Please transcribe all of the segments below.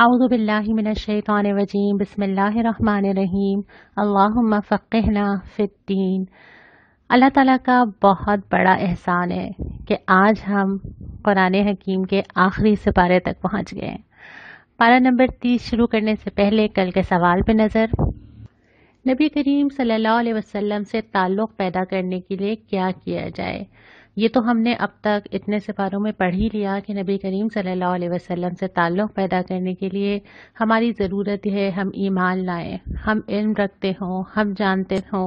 आउज़बिल्लिमिनशैतरजीम बसमीम अल्लाम फ़क़ना फ़िद्दीन अल्लाह ताला का बहुत बड़ा एहसान है कि आज हम कुरान हकीम के आखिरी सिपारे तक पहुंच गए हैं पारा नंबर तीस शुरू करने से पहले कल के सवाल पे नज़र नबी करीम सल्लल्लाहु अलैहि वसल्लम से ताल्लुक़ पैदा करने के लिए क्या किया जाए ये तो हमने अब तक इतने सिपारों में पढ़ ही लिया कि नबी करीम सल्लल्लाहु अलैहि वसल्लम से ताल्लुक़ पैदा करने के लिए हमारी ज़रूरत है हम ईमान लाएं हम इल्म रखते हों हम जानते हों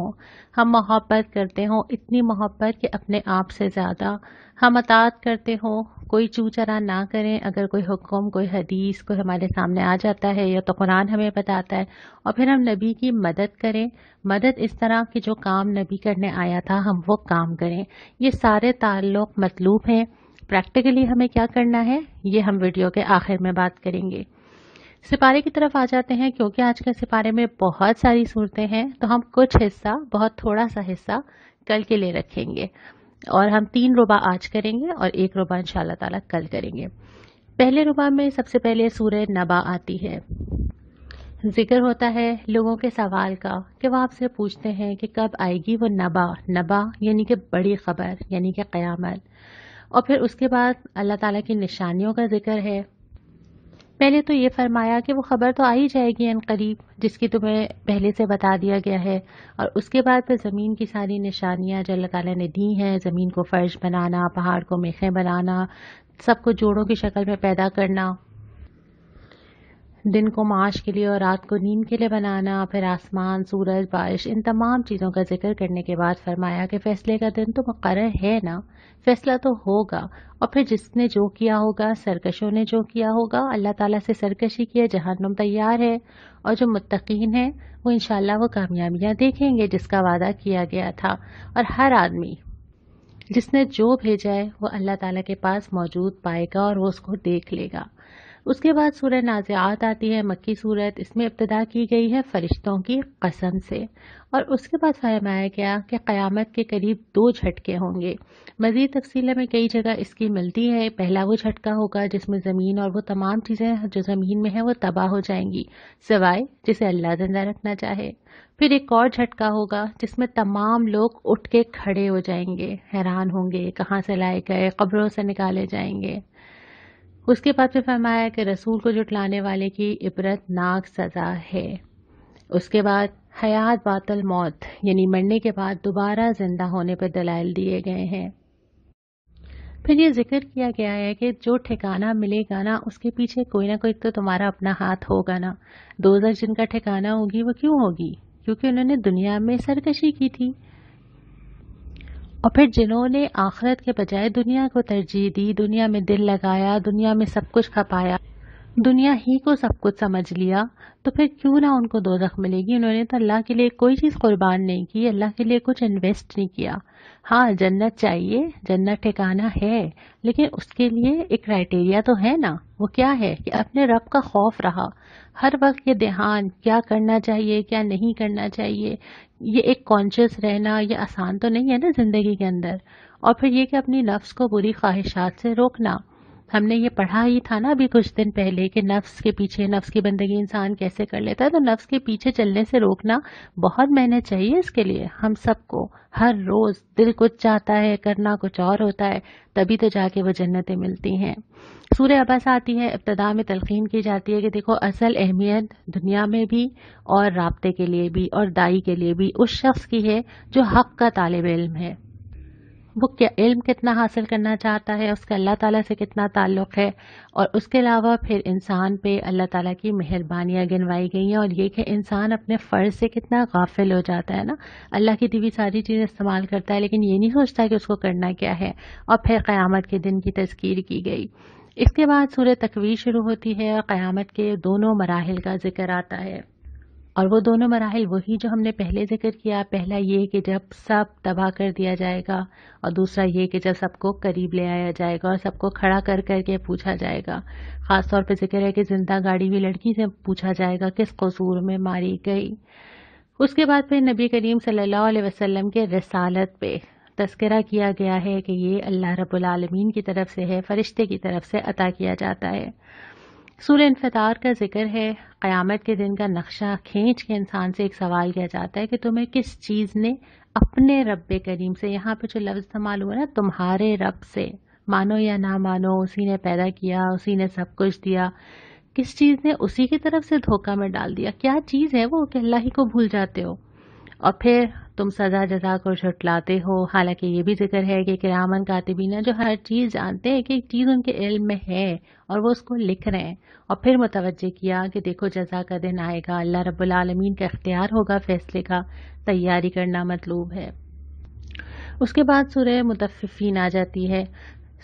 हम मोहब्बत करते हों इतनी मोहब्बत कि अपने आप से ज़्यादा हम अतात करते हों कोई चू चरा ना करें अगर कोई हुक्म कोई हदीस कोई हमारे सामने आ जाता है या तो कुरान हमें बताता है और फिर हम नबी की मदद करें मदद इस तरह के जो काम नबी करने आया था हम वो काम करें ये सारे ताल्लुक मतलूब हैं प्रैक्टिकली हमें क्या करना है ये हम वीडियो के आखिर में बात करेंगे सिपारे की तरफ आ जाते हैं क्योंकि आज के सिपारे में बहुत सारी सूरतें हैं तो हम कुछ हिस्सा बहुत थोड़ा सा हिस्सा कल के लिए रखेंगे और हम तीन रुबा आज करेंगे और एक रुबा इन ताला कल करेंगे पहले रुबा में सबसे पहले सूर्य नबा आती है जिक्र होता है लोगों के सवाल का कि वह आपसे पूछते हैं कि कब आएगी वो नबा नबा यानी कि बड़ी खबर यानी कि क्यामत और फिर उसके बाद अल्लाह ताला की निशानियों का जिक्र है पहले तो ये फरमाया कि वो ख़बर तो आ ही जाएगी अन करीब जिसकी तुम्हें पहले से बता दिया गया है और उसके बाद फिर ज़मीन की सारी निशानियाँ जो अल्लाह ताली ने दी हैं ज़मीन को फ़र्श बनाना पहाड़ को मेखें बनाना सबको जोड़ों की शक्ल में पैदा करना दिन को माश के लिए और रात को नींद के लिए बनाना फिर आसमान सूरज बारिश इन तमाम चीज़ों का जिक्र करने के बाद फरमाया कि फैसले का दिन तो मुकर है ना फैसला तो होगा और फिर जिसने जो किया होगा सरकशों ने जो किया होगा अल्लाह ताला से सरकशी किया जहानुम तैयार है और जो मुतकीन है वो इन वो कामयाबियाँ देखेंगे जिसका वादा किया गया था और हर आदमी जिसने जो भेजा है वो अल्लाह ताला के पास मौजूद पाएगा और वो उसको देख लेगा उसके बाद सूर्य नाजियात आती है मक्की सूरत इसमें इब्तदा की गई है फरिश्तों की कसम से और उसके बाद फरमाया गया कि क़यामत के करीब दो झटके होंगे मज़ीद तफसील में कई जगह इसकी मिलती है पहला वो झटका होगा जिसमें ज़मीन और वो तमाम चीज़ें जो ज़मीन में है वो तबाह हो जाएंगी सिवाय जिसे अल्लाह जिंदा रखना चाहे फिर एक और झटका होगा जिसमें तमाम लोग उठ के खड़े हो जाएंगे हैरान होंगे कहाँ से लाए गए कब्रों से निकाले जाएंगे उसके बाद फिर फरमाया कि रसूल को जुटलाने वाले की इबरतनाक सज़ा है उसके बाद हयात बातल मौत यानी मरने के बाद दोबारा जिंदा होने पर दलाइल दिए गए हैं फिर ये जिक्र किया गया है कि जो ठिकाना मिलेगा ना उसके पीछे कोई ना कोई तो तुम्हारा अपना हाथ होगा ना दो जिनका ठिकाना होगी वो क्यों होगी क्योंकि उन्होंने दुनिया में सरकशी की थी और फिर जिन्होंने आखरत के बजाय दुनिया को तरजीह दी दुनिया में दिल लगाया दुनिया में सब कुछ खपाया दुनिया ही को सब कुछ समझ लिया तो फिर क्यों ना उनको दो रख मिलेगी उन्होंने तो अल्लाह के लिए कोई चीज़ कुर्बान नहीं की अल्लाह के लिए कुछ इन्वेस्ट नहीं किया हाँ जन्नत चाहिए जन्नत ठिकाना है लेकिन उसके लिए एक क्राइटेरिया तो है ना वो क्या है कि अपने रब का खौफ रहा हर वक्त ये ध्यान क्या करना चाहिए क्या नहीं करना चाहिए ये एक कॉन्शियस रहना ये आसान तो नहीं है ना ज़िंदगी के अंदर और फिर ये कि अपनी नफ्स को बुरी ख्वाहिशात से रोकना हमने ये पढ़ा ही था ना अभी कुछ दिन पहले कि नफ्स के पीछे नफ्स की बंदगी इंसान कैसे कर लेता है तो नफ्स के पीछे चलने से रोकना बहुत मेहनत चाहिए इसके लिए हम सबको हर रोज दिल कुछ चाहता है करना कुछ और होता है तभी तो जाके वो जन्नतें मिलती हैं सूर्य अबस आती है इब्तदा में तलखीन की जाती है कि देखो असल अहमियत दुनिया में भी और रबते के लिए भी और दाई के लिए भी उस शख्स की है जो हक का तालब इल्म है वो क्या इल्म कितना हासिल करना चाहता है उसका अल्लाह ताला से कितना ताल्लुक़ है और उसके अलावा फिर इंसान पे अल्लाह ताला की मेहरबानियाँ गिनवाई गई हैं और ये कि इंसान अपने फ़र्ज से कितना गाफिल हो जाता है ना अल्लाह की दी सारी चीज़ें इस्तेमाल करता है लेकिन ये नहीं सोचता कि उसको करना क्या है और फिर क़्यामत के दिन की तस्कीर की गई इसके बाद सूर्य तकवीर शुरू होती है और क़्यामत के दोनों मराहल का जिक्र आता है और वो दोनों मराहल वही जो हमने पहले जिक्र किया पहला ये कि जब सब तबाह कर दिया जाएगा और दूसरा ये कि जब सबको करीब ले आया जाएगा और सबको खड़ा कर करके पूछा जाएगा ख़ास तौर पर जिक्र है कि जिंदा गाड़ी हुई लड़की से पूछा जाएगा किस कसूर में मारी गई उसके बाद फिर नबी करीम सल्लल्लाहु अलैहि वसल्लम के रसालत पे तस्करा किया गया है कि ये अल्लाह रब्बुल आलमीन की तरफ से है फरिश्ते की तरफ से अता किया जाता है सूर इनफतार का जिक्र है क़यामत के दिन का नक्शा खींच के इंसान से एक सवाल किया जाता है कि तुम्हें किस चीज़ ने अपने रब करीम से यहाँ पे जो लफ्ज़ इस्तेमाल हुआ ना तुम्हारे रब से मानो या ना मानो उसी ने पैदा किया उसी ने सब कुछ दिया किस चीज़ ने उसी की तरफ से धोखा में डाल दिया क्या चीज़ है वो कि अल्लाह ही को भूल जाते हो और फिर तुम सजा जजा को छुटलाते हो हालांकि ये भी जिक्र है कि किरामन कातिबीना जो हर चीज़ जानते हैं कि एक चीज़ उनके इल्म में है और वो उसको लिख रहे हैं और फिर मुतवजह किया कि देखो जजा का दिन आएगा अल्लाह रबालमीन का इख्तियार होगा फैसले का तैयारी करना मतलूब है उसके बाद सुरह मुतफ़िफ़ीन आ जाती है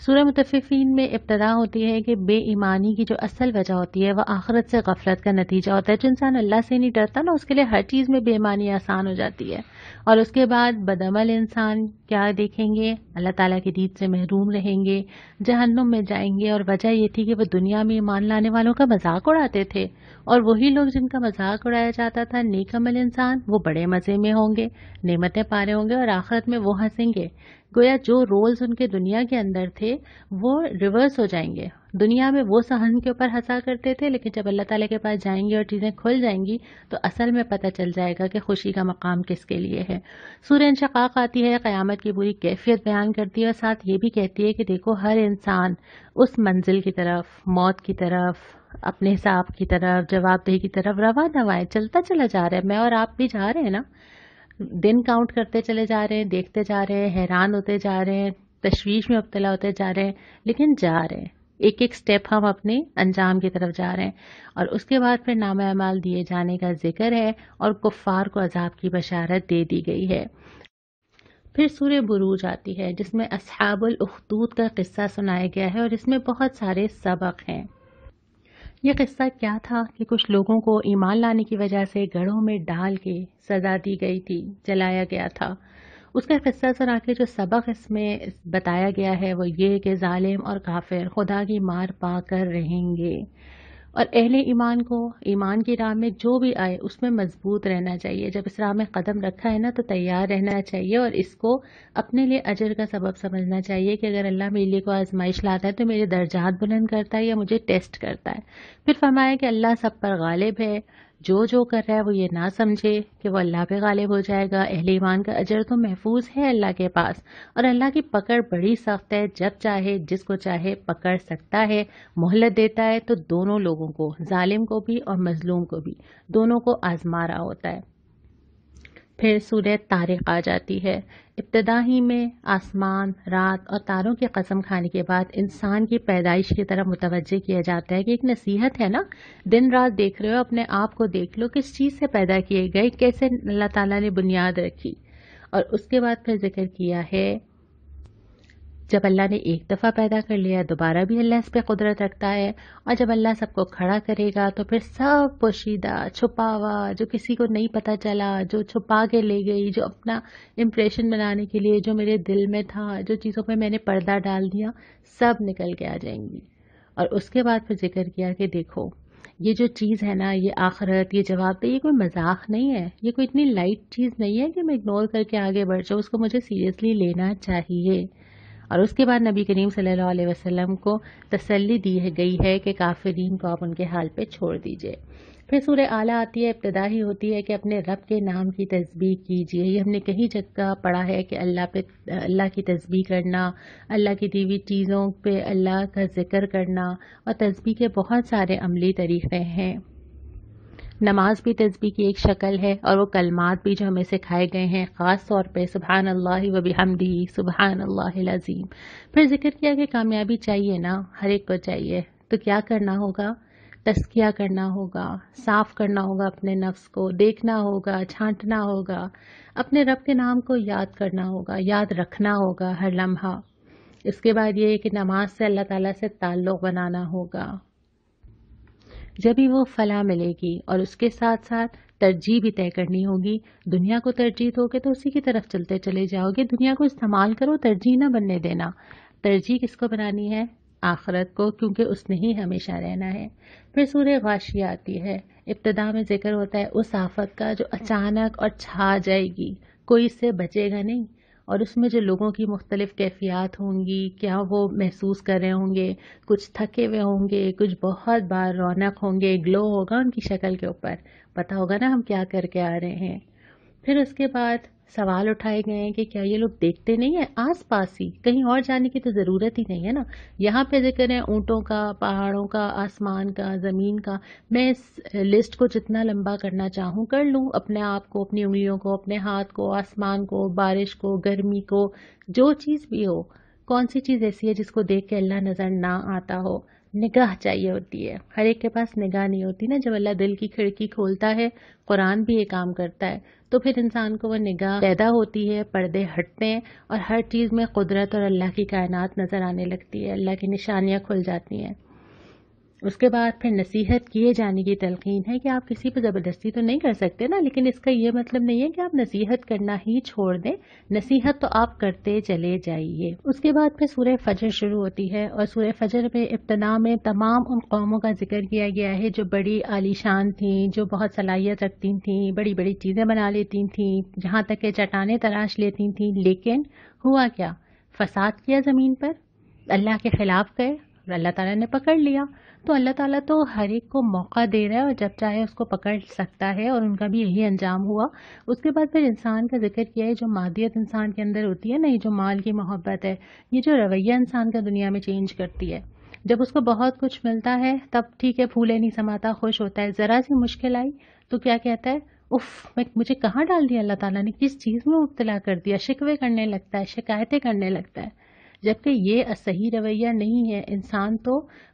सूर्य मुतफ़ीन में इब्तदा होती है कि बे ईमानी की जो असल वजह होती है वह आखरत से गफलत का नतीजा होता है जो इंसान अल्लाह से नहीं डरता ना उसके लिए हर चीज़ में बेईमानी आसान हो जाती है और उसके बाद बदमल इंसान क्या देखेंगे अल्लाह ताला की दीद से महरूम रहेंगे जहन्नुम में जाएंगे और वजह यह थी कि वह दुनिया में ईमान लाने वालों का मजाक उड़ाते थे और वही लोग जिनका मजाक उड़ाया जाता था नेकमल इंसान वो बड़े मज़े में होंगे नेमतें पा रहे होंगे और आखरत में वो हंसेंगे गोया जो रोल्स उनके दुनिया के अंदर थे वो रिवर्स हो जाएंगे दुनिया में वो सहन के ऊपर हंसा करते थे लेकिन जब अल्लाह ताला के पास जाएंगे और चीज़ें खुल जाएंगी तो असल में पता चल जाएगा कि खुशी का मकाम किसके लिए है सूर्य इंशकाक आती है क़यामत की पूरी कैफियत बयान करती है और साथ ये भी कहती है कि देखो हर इंसान उस मंजिल की तरफ मौत की तरफ अपने हिसाब की तरफ जवाबदेही की तरफ रवा दवाएं चलता चला जा रहा है मैं और आप भी जा रहे हैं ना दिन काउंट करते चले जा रहे हैं देखते जा रहे हैं हैरान होते जा रहे हैं तशवीश में मुबतला होते जा रहे हैं लेकिन जा रहे हैं एक एक स्टेप हम अपने अंजाम की तरफ जा रहे हैं और उसके बाद फिर नाम अमाल दिए जाने का जिक्र है और कुफ़ार को अजाब की बशारत दे दी गई है फिर सूर्य बुरूज आती है जिसमें असहाबुल अखदूद का किस्सा सुनाया गया है और इसमें बहुत सारे सबक हैं ये किस्सा क्या था कि कुछ लोगों को ईमान लाने की वजह से गढ़ों में डाल के सजा दी गई थी जलाया गया था उसका किस्सा सुना के जो सबक इसमें बताया गया है वो ये कि ालिम और काफिर खुदा की मार पा कर रहेंगे और अहले ईमान को ईमान की राह में जो भी आए उसमें मजबूत रहना चाहिए जब इस राह में कदम रखा है ना तो तैयार रहना चाहिए और इसको अपने लिए अजर का सबब समझना चाहिए कि अगर अल्लाह मेरे लिए को आजमाइश लाता है तो मेरे दर्जात बुलंद करता है या मुझे टेस्ट करता है फिर फरमाया कि अल्लाह सब पर गालिब है जो जो कर रहा है वो ये ना समझे कि वो अल्लाह पे गालिब हो जाएगा अहल ईमान का अजर तो महफूज है अल्लाह के पास और अल्लाह की पकड़ बड़ी सख्त है जब चाहे जिसको चाहे पकड़ सकता है मोहलत देता है तो दोनों लोगों को जालिम को भी और मजलूम को भी दोनों को आजमा रहा होता है फिर सूर्य तारीख आ जाती है इब्तदा ही में आसमान रात और तारों की कसम खाने के बाद इंसान की पैदाइश की तरफ मुतवजह किया जाता है कि एक नसीहत है ना दिन रात देख रहे हो अपने आप को देख लो किस चीज़ से पैदा किए गए कैसे अल्लाह ताला ने बुनियाद रखी और उसके बाद फिर जिक्र किया है जब अल्लाह ने एक दफ़ा पैदा कर लिया दोबारा भी अल्लाह इस पर कुदरत रखता है और जब अल्लाह सबको खड़ा करेगा तो फिर सब पोशीदा छुपावा जो किसी को नहीं पता चला जो छुपा के ले गई जो अपना इम्प्रेशन बनाने के लिए जो मेरे दिल में था जो चीज़ों पर मैंने पर्दा डाल दिया सब निकल के आ जाएंगी और उसके बाद फिर जिक्र किया कि देखो ये जो चीज़ है ना ये आखरत ये जवाब दे तो ये कोई मजाक नहीं है ये कोई इतनी लाइट चीज़ नहीं है कि मैं इग्नोर करके आगे बढ़ जाऊँ उसको मुझे सीरियसली लेना चाहिए और उसके बाद नबी करीम सल्लल्लाहु अलैहि वसल्लम को तसल्ली दी गई है कि काफरीन को आप उनके हाल पे छोड़ दीजिए फिर सूर्य आला आती है इब्तदा ही होती है कि अपने रब के नाम की तस्बीह कीजिए ये हमने कहीं जगह पढ़ा है कि अल्लाह पे अल्लाह की तस्बीह करना अल्लाह की दीवी चीज़ों पे अल्लाह का जिक्र करना और तस्बीह के बहुत सारे अमली तरीक़े हैं नमाज भी तस्बी की एक शक्ल है और वो कलमात भी जो हमें सिखाए गए हैं ख़ास तौर पर सुबहान अल्लाह वबी हमदी सुबहान अल्लाज़ीम फिर जिक्र किया कि कामयाबी चाहिए ना हर एक को चाहिए तो क्या करना होगा तस्किया करना होगा साफ़ करना होगा अपने नफ्स को देखना होगा छांटना होगा अपने रब के नाम को याद करना होगा याद रखना होगा हर लम्हा इसके बाद ये है कि नमाज से अल्लाह ताला से ताल्लुक़ बनाना होगा जब ही वो फला मिलेगी और उसके साथ साथ तरजीह भी तय करनी होगी दुनिया को तरजीह दोगे तो उसी की तरफ चलते चले जाओगे दुनिया को इस्तेमाल करो तरजीह ना बनने देना तरजीह किसको बनानी है आखरत को क्योंकि उसने ही हमेशा रहना है फिर सूर्य गाशी आती है इब्तदा में जिक्र होता है उस आफत का जो अचानक और छा जाएगी कोई इससे बचेगा नहीं और उसमें जो लोगों की मुख्तलिफ़ कैफियत होंगी क्या वो महसूस कर रहे होंगे कुछ थके हुए होंगे कुछ बहुत बार रौनक होंगे ग्लो होगा उनकी शक्ल के ऊपर पता होगा ना हम क्या करके आ रहे हैं फिर उसके बाद सवाल उठाए गए हैं कि क्या ये लोग देखते नहीं हैं आसपास ही कहीं और जाने की तो ज़रूरत ही नहीं है ना यहाँ पे जिक्र है ऊँटों का पहाड़ों का आसमान का ज़मीन का मैं इस लिस्ट को जितना लंबा करना चाहूँ कर लूँ अपने आप को अपनी उंगलियों को अपने हाथ को आसमान को बारिश को गर्मी को जो चीज़ भी हो कौन सी चीज़ ऐसी है जिसको देख के अल्लाह नज़र ना आता हो निगाह चाहिए होती है हर एक के पास निगाह नहीं होती ना जब अल्लाह दिल की खिड़की खोलता है कुरान भी ये काम करता है तो फिर इंसान को वह निगाह पैदा होती है पर्दे हटते हैं और हर चीज़ में कुदरत और अल्लाह की कायनात नज़र आने लगती है अल्लाह की निशानियाँ खुल जाती हैं उसके बाद फिर नसीहत किए जाने की तलखीन है कि आप किसी पर ज़बरदस्ती तो नहीं कर सकते ना लेकिन इसका यह मतलब नहीं है कि आप नसीहत करना ही छोड़ दें नसीहत तो आप करते चले जाइए उसके बाद फिर सूर्य फजर शुरू होती है और सूर्य फजर में इब्तना में तमाम उन कौमों का जिक्र किया गया है जो बड़ी आलिशान थी जो बहुत सलाहियत रखती थी बड़ी बड़ी चीज़ें बना लेती थी जहाँ तक के चटाने तराश लेती थी लेकिन हुआ क्या फसाद किया ज़मीन पर अल्लाह के ख़िलाफ़ गए अल्लाह तला ने पकड़ लिया तो अल्लाह ताला तो हर एक को मौका दे रहा है और जब चाहे उसको पकड़ सकता है और उनका भी यही अंजाम हुआ उसके बाद फिर इंसान का जिक्र किया है जो मादियत इंसान के अंदर होती है नहीं जो माल की मोहब्बत है ये जो रवैया इंसान का दुनिया में चेंज करती है जब उसको बहुत कुछ मिलता है तब ठीक है फूले नहीं समाता खुश होता है ज़रा सी मुश्किल आई तो क्या कहता है उफ मैं मुझे कहाँ डाल दिया अल्लाह ताला ने किस चीज़ में मुबतला कर दिया शिकवे करने लगता है शिकायतें करने लगता है जबकि ये सही रवैया नहीं है इंसान तो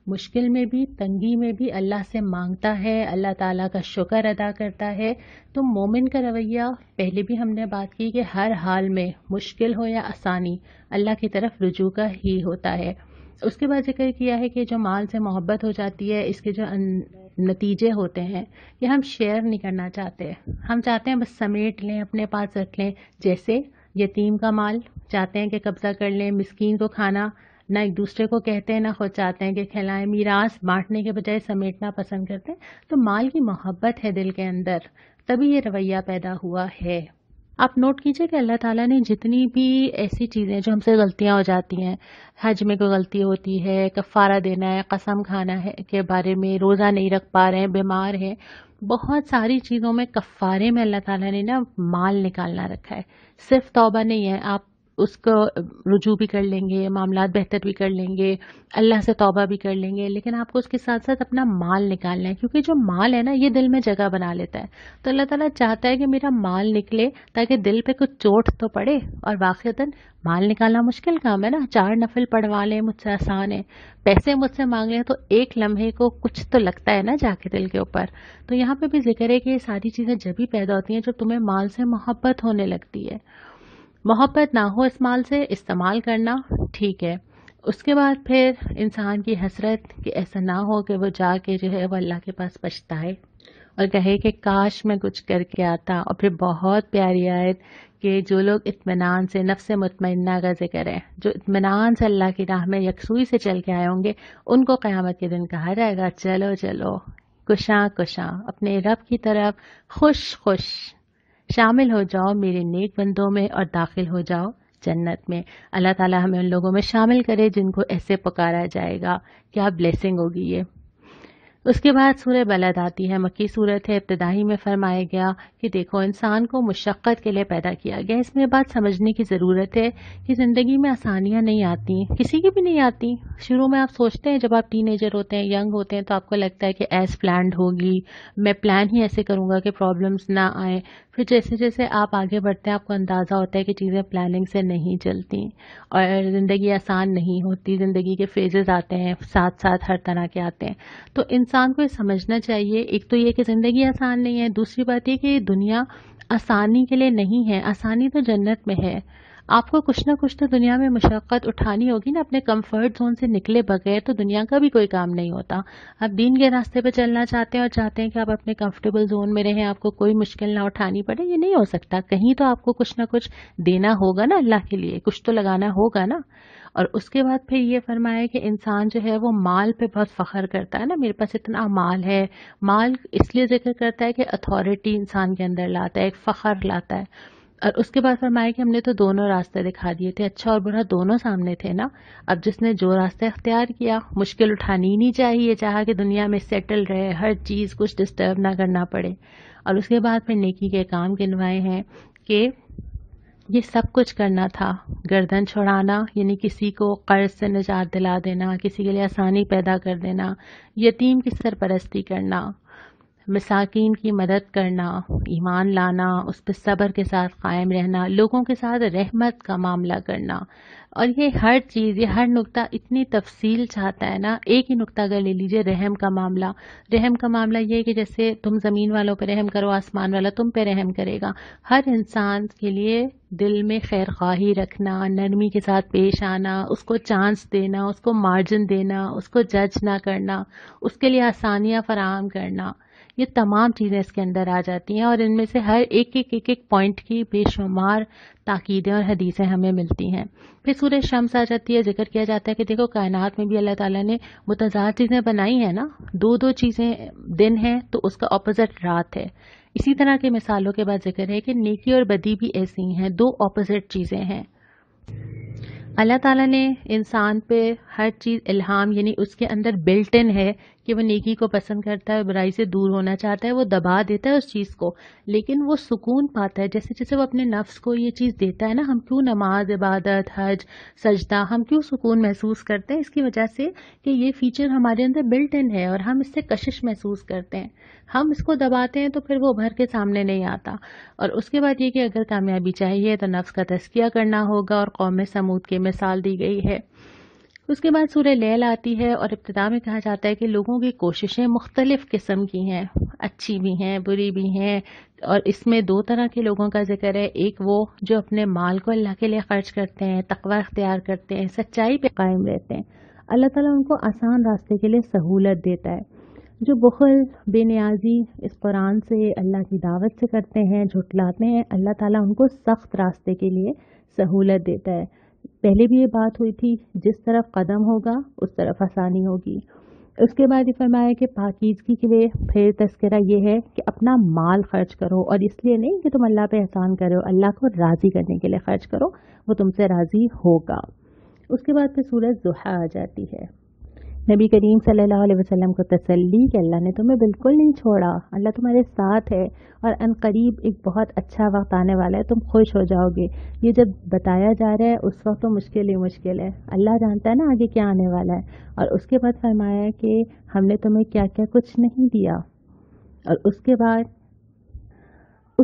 मुश्किल में भी तंगी में भी अल्लाह से मांगता है अल्लाह ताला का शुक्र अदा करता है तो मोमिन का रवैया पहले भी हमने बात की कि हर हाल में मुश्किल हो या आसानी अल्लाह की तरफ रुजू का ही होता है उसके बाद जिक्र किया है कि जो माल से मोहब्बत हो जाती है इसके जो नतीजे होते हैं ये हम शेयर नहीं करना चाहते हम चाहते हैं बस समेट लें अपने पास रख लें जैसे यतीम का माल चाहते हैं कि कब्ज़ा कर लें मिसकीन को खाना ना एक दूसरे को कहते हैं ना खुद चाहते हैं कि खिलाएं मीरास बांटने के बजाय समेटना पसंद करते हैं तो माल की मोहब्बत है दिल के अंदर तभी ये रवैया पैदा हुआ है आप नोट कीजिए कि अल्लाह ताला ने जितनी भी ऐसी चीज़ें जो हमसे गलतियां हो जाती हैं हज में कोई गलती होती है कफ़ारा देना है कसम खाना है के बारे में रोज़ा नहीं रख पा रहे हैं बीमार हैं बहुत सारी चीज़ों में कफ़ारे में अल्लाह ताला ने ना माल निकालना रखा है सिर्फ तौबा नहीं है आप उसको रुजू भी कर लेंगे मामला बेहतर भी कर लेंगे अल्लाह से तौबा भी कर लेंगे लेकिन आपको उसके साथ साथ अपना माल निकालना है क्योंकि जो माल है ना ये दिल में जगह बना लेता है तो अल्लाह ताला चाहता है कि मेरा माल निकले ताकि दिल पे कुछ चोट तो पड़े और वाक़ता माल निकालना मुश्किल काम है ना चार नफिल पढ़वा लें मुझसे आसान है पैसे मुझसे मांग लें तो एक लम्हे को कुछ तो लगता है ना जाके दिल के ऊपर तो यहाँ पे भी जिक्र है कि ये सारी चीज़ें जब ही पैदा होती हैं जब तुम्हें माल से मोहब्बत होने लगती है मोहब्बत ना हो माल से इस्तेमाल करना ठीक है उसके बाद फिर इंसान की हसरत कि ऐसा ना हो कि वो जाके जो है वो अल्लाह के पास पछताए और कहे कि काश मैं कुछ करके आता और फिर बहुत प्यारी आयत कि जो लोग इतमान से नफ़ मतमन्ना का जिक्र है जो इतमान से अल्लाह की राह में यकसुई से चल के आए होंगे उनको क़्यामत के दिन कहा जाएगा चलो चलो कुशा कुशा अपने रब की तरफ खुश खुश शामिल हो जाओ मेरे नेक बंदों में और दाखिल हो जाओ जन्नत में अल्लाह ताला हमें उन लोगों में शामिल करे जिनको ऐसे पुकारा जाएगा क्या ब्लेसिंग होगी ये उसके बाद सूर्य बलद आती है मक्की सूरत है इब्तदाही में फरमाया गया कि देखो इंसान को मुशक्क़त के लिए पैदा किया गया इसमें बात समझने की ज़रूरत है कि ज़िंदगी में आसानियां नहीं आती किसी की भी नहीं आती शुरू में आप सोचते हैं जब आप टीनेजर होते हैं यंग होते हैं तो आपको लगता है कि एज प्लान होगी मैं प्लान ही ऐसे करूँगा कि प्रॉब्लम्स ना आए फिर जैसे जैसे आप आगे बढ़ते हैं आपको अंदाज़ा होता है कि चीज़ें प्लानिंग से नहीं चलती और ज़िंदगी आसान नहीं होती ज़िंदगी के फेजेस आते हैं साथ साथ हर तरह के आते हैं तो इंसान को ये समझना चाहिए एक तो ये कि ज़िंदगी आसान नहीं है दूसरी बात ये कि दुनिया आसानी के लिए नहीं है आसानी तो जन्नत में है आपको कुछ ना कुछ तो दुनिया में मशक्क़त उठानी होगी ना अपने कंफर्ट जोन से निकले बगैर तो दुनिया का भी कोई काम नहीं होता आप दीन के रास्ते पर चलना चाहते हैं और चाहते हैं कि आप अपने कंफर्टेबल जोन में रहें आपको कोई मुश्किल ना उठानी पड़े ये नहीं हो सकता कहीं तो आपको कुछ ना कुछ देना होगा ना अल्लाह के लिए कुछ तो लगाना होगा ना और उसके बाद फिर ये फरमाया कि इंसान जो है वो माल पे बहुत फ़ख्र करता है ना मेरे पास इतना माल है माल इसलिए जिक्र करता है कि अथॉरिटी इंसान के अंदर लाता है एक फ़ख्र लाता है और उसके बाद फरमाया कि हमने तो दोनों रास्ते दिखा दिए थे अच्छा और बुरा दोनों सामने थे ना अब जिसने जो रास्ता अख्तियार किया मुश्किल उठानी ही नहीं चाहिए चाह कि दुनिया में सेटल रहे हर चीज़ कुछ डिस्टर्ब ना करना पड़े और उसके बाद फिर नेकी के काम गिनवाए हैं कि ये सब कुछ करना था गर्दन छोड़ाना यानी किसी को कर्ज से निजात दिला देना किसी के लिए आसानी पैदा कर देना यतीम की सरपरस्ती करना मसाकिन की मदद करना ईमान लाना उस पर सब्र के साथ कायम रहना लोगों के साथ रहमत का मामला करना और ये हर चीज़ ये हर नुक्ता इतनी तफसील चाहता है ना एक ही नुक्ता अगर ले लीजिए रहम का मामला रहम का मामला ये है कि जैसे तुम ज़मीन वालों पर रहम करो आसमान वाला तुम पे रहम करेगा हर इंसान के लिए दिल में खैर खाही रखना नरमी के साथ पेश आना उसको चांस देना उसको मार्जिन देना उसको जज ना करना उसके लिए आसानियाँ फराहम करना ये तमाम चीज़ें इसके अंदर आ जाती हैं और इनमें से हर एक एक एक एक पॉइंट की बेशुमार ताक़ीदें और हदीसें हमें मिलती हैं फिर सूर्य शम्स आ जाती है जिक्र किया जाता है कि देखो कायनात में भी अल्लाह ताला ने मुतजार चीज़ें बनाई हैं ना दो दो चीज़ें दिन है तो उसका अपोजिट रात है इसी तरह के मिसालों के बाद जिक्र है कि नेकी और बदी भी ऐसी हैं दो अपोजिट चीज़ें हैं अल्लाह ताला ने इंसान पे हर चीज़ इल्हाम यानी उसके अंदर बिल्ट इन है कि वो नेकी को पसंद करता है बुराई से दूर होना चाहता है वो दबा देता है उस चीज़ को लेकिन वो सुकून पाता है जैसे जैसे वो अपने नफ्स को ये चीज़ देता है ना हम क्यों नमाज इबादत हज सजदा हम क्यों सुकून महसूस करते हैं इसकी वजह से कि ये फीचर हमारे अंदर बिल्ट इन है और हम इससे कशिश महसूस करते हैं हम इसको दबाते हैं तो फिर वो उभर के सामने नहीं आता और उसके बाद ये कि अगर कामयाबी चाहिए तो नफ्स का तस्किया करना होगा और कौम समूद की मिसाल दी गई है उसके बाद सूर्य लैल आती है और इब्तदा में कहा जाता है कि लोगों की कोशिशें मुख्तलिफ़ किस्म की हैं अच्छी भी हैं बुरी भी हैं और इसमें दो तरह के लोगों का जिक्र है एक वो जो अपने माल को अल्लाह के लिए खर्च करते हैं तकवा अख्तियार करते हैं सच्चाई पर कायम रहते हैं अल्लाह ताला उनको आसान रास्ते के लिए सहूलत देता है जो बुखल बेनियाजी इस कुरान से अल्लाह की दावत से करते हैं झुटलाते हैं अल्लाह ताला उनको सख्त रास्ते के लिए सहूलत देता है पहले भी ये बात हुई थी जिस तरफ कदम होगा उस तरफ आसानी होगी उसके बाद ये फरमाया कि पाकिजगी के लिए फिर तस्करा ये है कि अपना माल खर्च करो और इसलिए नहीं कि तुम अल्लाह पे एहसान करो अल्लाह को राज़ी करने के लिए खर्च करो वो तुमसे राज़ी होगा उसके बाद फिर सूरज जुहा आ जाती है नबी करीम सल्लल्लाहु अलैहि वसल्लम को तसल्ली कि अल्लाह ने तुम्हें बिल्कुल नहीं छोड़ा अल्लाह तुम्हारे साथ है और अनकरीब एक बहुत अच्छा वक्त आने वाला है तुम खुश हो जाओगे ये जब बताया जा रहा है उस वक्त तो मुश्किल ही मुश्किल है अल्लाह जानता है ना आगे क्या आने वाला है और उसके बाद फरमाया कि हमने तुम्हें क्या क्या कुछ नहीं दिया और उसके बाद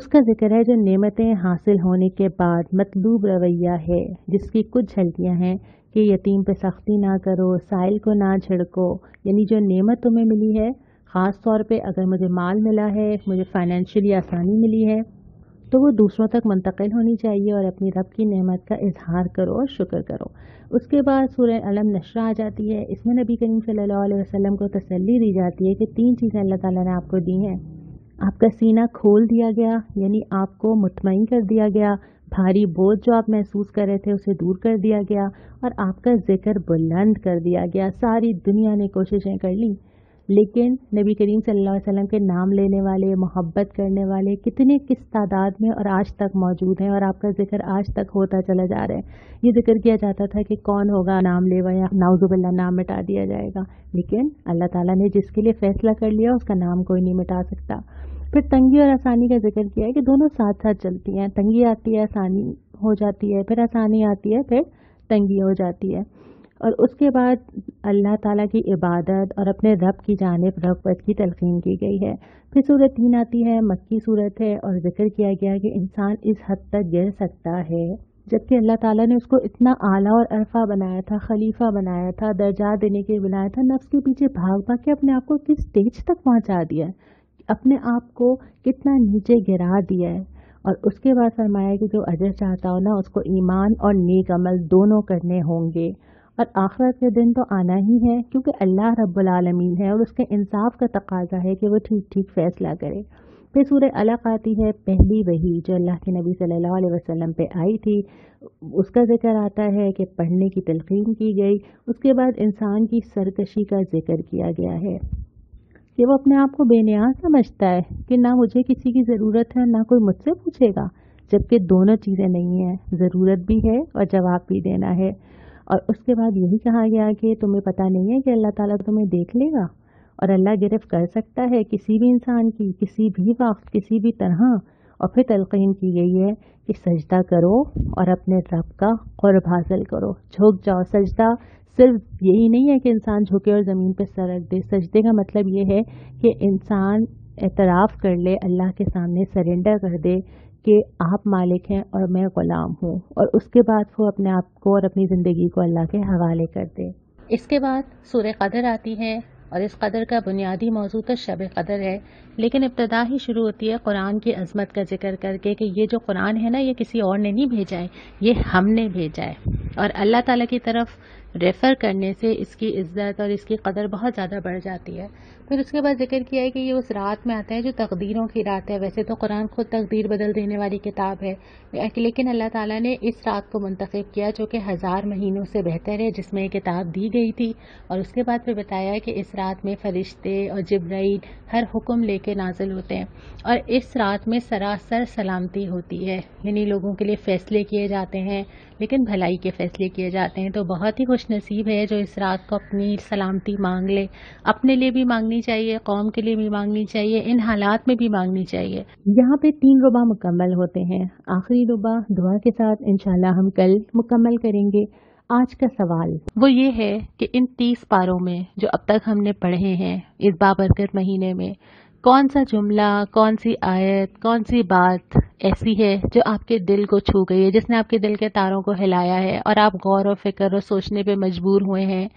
उसका जिक्र है जो नेमतें हासिल होने के बाद मतलूब रवैया है जिसकी कुछ झलकियां हैं कि यतीम पे सख्ती ना करो साइल को ना छिड़को यानी जो नेमत तुम्हें मिली है ख़ास तौर पे अगर मुझे माल मिला है मुझे फाइनेंशियली आसानी मिली है तो वो दूसरों तक मुंतकिल होनी चाहिए और अपनी रब की नेमत का इजहार करो और शुक्र करो उसके बाद सूर्य अलम नशरा आ जाती है इसमें नबी करीम सल्लल्लाहु अलैहि वसल्लम को तसल्ली दी जाती है कि तीन चीज़ें अल्लाह ताला ने आपको दी हैं आपका सीना खोल दिया गया यानी आपको मुतमिन कर दिया गया भारी बोझ जो आप महसूस कर रहे थे उसे दूर कर दिया गया और आपका जिक्र बुलंद कर दिया गया सारी दुनिया ने कोशिशें कर ली लेकिन नबी करीम सल्लल्लाहु अलैहि वसल्लम के नाम लेने वाले मोहब्बत करने वाले कितने किस तादाद में और आज तक मौजूद हैं और आपका जिक्र आज तक होता चला जा रहा है ये जिक्र किया जाता था कि कौन होगा नाम लेवा या नाउजुबिल्ला नाम मिटा दिया जाएगा लेकिन अल्लाह ताला ने जिसके लिए फैसला कर लिया उसका नाम कोई नहीं मिटा सकता फिर तंगी और आसानी का जिक्र किया है कि दोनों साथ साथ चलती हैं तंगी आती है आसानी हो जाती है फिर आसानी आती है फिर तंगी हो जाती है और उसके बाद अल्लाह ताला की इबादत और अपने रब की जानब रगबत की तलखीन की गई है फिर सूरत तीन आती है मक्की सूरत है और जिक्र किया गया कि इंसान इस हद तक गिर सकता है जबकि अल्लाह ताला ने उसको इतना आला और अरफा बनाया था खलीफा बनाया था दर्जा देने के लिए बुलाया था नफ्स के पीछे भाग भाग के अपने आप को किस स्टेज तक पहुंचा दिया अपने आप को कितना नीचे गिरा दिया है और उसके बाद फरमाया कि जो अजर चाहता हो ना उसको ईमान और नेक अमल दोनों करने होंगे और आखिरत के दिन तो आना ही है क्योंकि अल्लाह रब्बुल आलमीन है और उसके इंसाफ का तकाजा है कि वो ठीक ठीक फैसला करे फिर सूर्य अलग आती है पहली वही जो अल्लाह के नबी सल्लल्लाहु अलैहि वसल्लम पे आई थी उसका जिक्र आता है कि पढ़ने की तलकीन की गई उसके बाद इंसान की सरकशी का जिक्र किया गया है कि वो अपने आप को बेनिया समझता है कि ना मुझे किसी की ज़रूरत है ना कोई मुझसे पूछेगा जबकि दोनों चीज़ें नहीं हैं ज़रूरत भी है और जवाब भी देना है और उसके बाद यही कहा गया कि तुम्हें पता नहीं है कि अल्लाह ताला तुम्हें देख लेगा और अल्लाह गिरफ़्त कर सकता है किसी भी इंसान की किसी भी वक्त किसी भी तरह और फिर तलकिन की गई है कि सजदा करो और अपने रब का क़ुरब हासिल करो झुक जाओ सजदा सिर्फ यही नहीं है कि इंसान झुके और ज़मीन पर सर रख दे सजदे का मतलब ये है कि इंसान एतराफ़ कर ले अल्लाह के सामने सरेंडर कर दे कि आप मालिक हैं और मैं ग़ुलाम हूँ और उसके बाद वो अपने आप को और अपनी ज़िंदगी को अल्लाह के हवाले कर दे इसके बाद सूर्य कदर आती है और इस कदर का बुनियादी मौजूद तो शब कदर है लेकिन इब्तदा ही शुरू होती है कुरान की अजमत का जिक्र करके कि ये जो कुरान है ना ये किसी और ने नहीं भेजा है ये हमने भेजा है और अल्लाह ताला की तरफ रेफ़र करने से इसकी इज्जत और इसकी कदर बहुत ज़्यादा बढ़ जाती है फिर उसके बाद जिक्र किया है कि ये उस रात में आता है जो तकदीरों की रात है वैसे तो कुरान खुद तकदीर बदल देने वाली किताब है लेकिन अल्लाह ताला ने इस रात को मुंतखब किया जो कि हज़ार महीनों से बेहतर है जिसमें किताब दी गई थी और उसके बाद फिर बताया कि इस रात में फ़रिश्ते और जब्राइल हर हुक्म लेके नाजिल होते हैं और इस रात में सरासर सलामती होती है यानी लोगों के लिए फ़ैसले किए जाते हैं लेकिन भलाई के फ़ैसले किए जाते हैं तो बहुत ही खुश नसीब है जो इस रात को अपनी सलामती मांग ले अपने लिए भी मांगनी चाहिए कौम के लिए भी मांगनी चाहिए इन हालात में भी मांगनी चाहिए यहाँ पे तीन रुबा मुकम्मल होते हैं आखिरी रुबा दुआ के साथ इनशाला हम कल मुकम्मल करेंगे आज का सवाल वो ये है कि इन तीस पारों में जो अब तक हमने पढ़े हैं इस बाबरकत महीने में कौन सा जुमला कौन सी आयत कौन सी बात ऐसी है जो आपके दिल को छू गई है जिसने आपके दिल के तारों को हिलाया है और आप गौर और फिक्र और सोचने पे मजबूर हुए हैं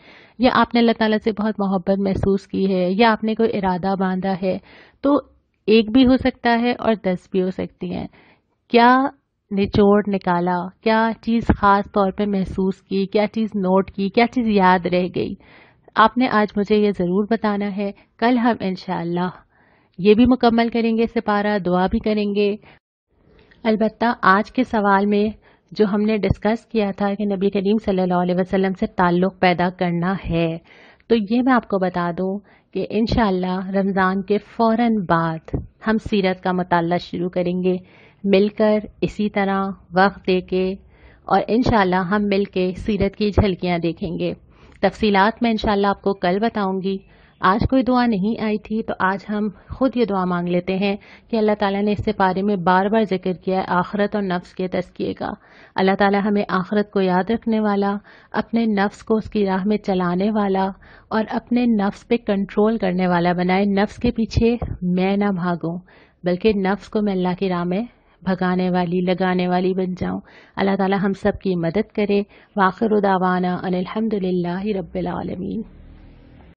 या आपने अल्लाह ताला से बहुत मोहब्बत महसूस की है या आपने कोई इरादा बांधा है तो एक भी हो सकता है और दस भी हो सकती हैं क्या निचोड़ निकाला क्या चीज़ ख़ास तौर पर महसूस की क्या चीज़ नोट की क्या चीज़ याद रह गई आपने आज मुझे ये ज़रूर बताना है कल हम इन ये भी मुकम्मल करेंगे सिपारा दुआ भी करेंगे अलबत् आज के सवाल में जो हमने डिस्कस किया था कि नबी करीम सल्लल्लाहु अलैहि वसल्लम से ताल्लुक़ पैदा करना है तो ये मैं आपको बता दूं कि इन रमज़ान के फ़ौर बाद हम सीरत का मताल शुरू करेंगे मिलकर इसी तरह वक्त दे के और इन हम मिल के सीरत की झलकियाँ देखेंगे तफसीलात मैं इन आपको कल बताऊँगी आज कोई दुआ नहीं आई थी तो आज हम खुद ये दुआ मांग लेते हैं कि अल्लाह ताला ने इससे पारे में बार बार जिक्र किया है आखरत और नफ्स के तस्किए का अल्लाह ताला हमें आखरत को याद रखने वाला अपने नफ्स को उसकी राह में चलाने वाला और अपने नफ्स पे कंट्रोल करने वाला बनाए नफ्स के पीछे मैं ना भागूँ बल्कि नफ्स को मैं अल्लाह की राह में भगाने वाली लगाने वाली बन जाऊं अल्लाह ताला हम सब की मदद करे वाखिर उदावाना अनिलहमदिल्ला रबालमीन